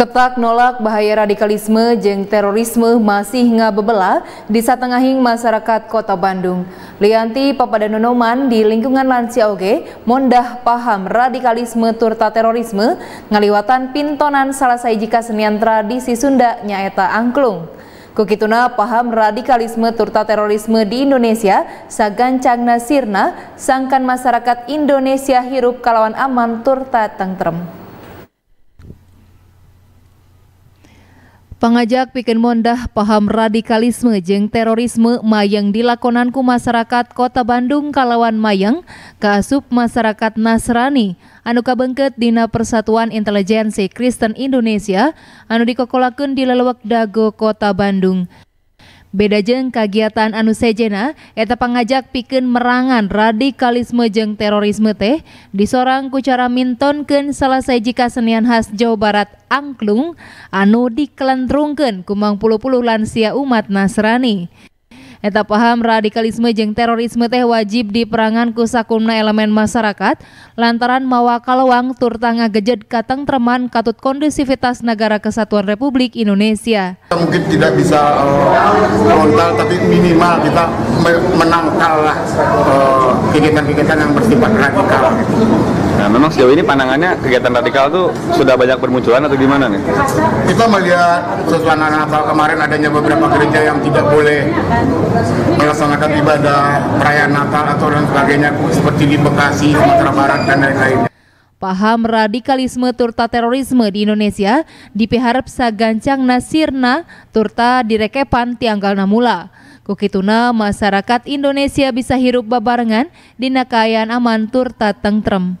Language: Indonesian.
Ketak nolak bahaya radikalisme jeng terorisme masih ngabebela di satengahing masyarakat kota Bandung. Lianti Papadanonoman di lingkungan lansia oge mondah paham radikalisme turta terorisme ngaliwatan pintonan salah jika senian tradisi Sunda nyaeta angklung. Kukituna paham radikalisme turta terorisme di Indonesia sagancang nasirna sangkan masyarakat Indonesia hirup kalawan aman turta tengtrem. Pangajak bikin mondah paham radikalisme jeng terorisme mayang dilakonanku masyarakat kota Bandung kalawan mayang kasup masyarakat Nasrani anu kabengket dina Persatuan Intelijensi Kristen Indonesia anu dikokolakeun di lelewak dago kota Bandung. Beda jeng kegiatan anu sejena, eta pengajak piken merangan radikalisme jeng terorisme teh, disorang kucara mintonken salah seji senian khas Jawa Barat angklung, anu dikelentrungken kumang puluh-puluh lansia umat Nasrani. Eta paham radikalisme jeng terorisme teh wajib diperangan ku sakumna elemen masyarakat lantaran mawa kalawang turtanga gejed treman katut kondusivitas negara kesatuan Republik Indonesia. Mungkin tidak bisa eh, frontal uh, tapi minimal kita menangkal lah eh, kegiatan-kegiatan yang bersifat radikal. Nah, memang sejauh ini pandangannya kegiatan radikal itu sudah banyak bermunculan atau gimana nih? Kita melihat suasana Natal kemarin adanya beberapa gereja yang tidak boleh melaksanakan ibadah perayaan Natal atau dan sebagainya seperti di Bekasi, Sumatera Barat dan lain-lain. Paham radikalisme turta terorisme di Indonesia dipiharap sagancang nasirna turta direkepan tianggal namula. Kukituna masyarakat Indonesia bisa hirup babarengan Nakayan aman turta tengtrem.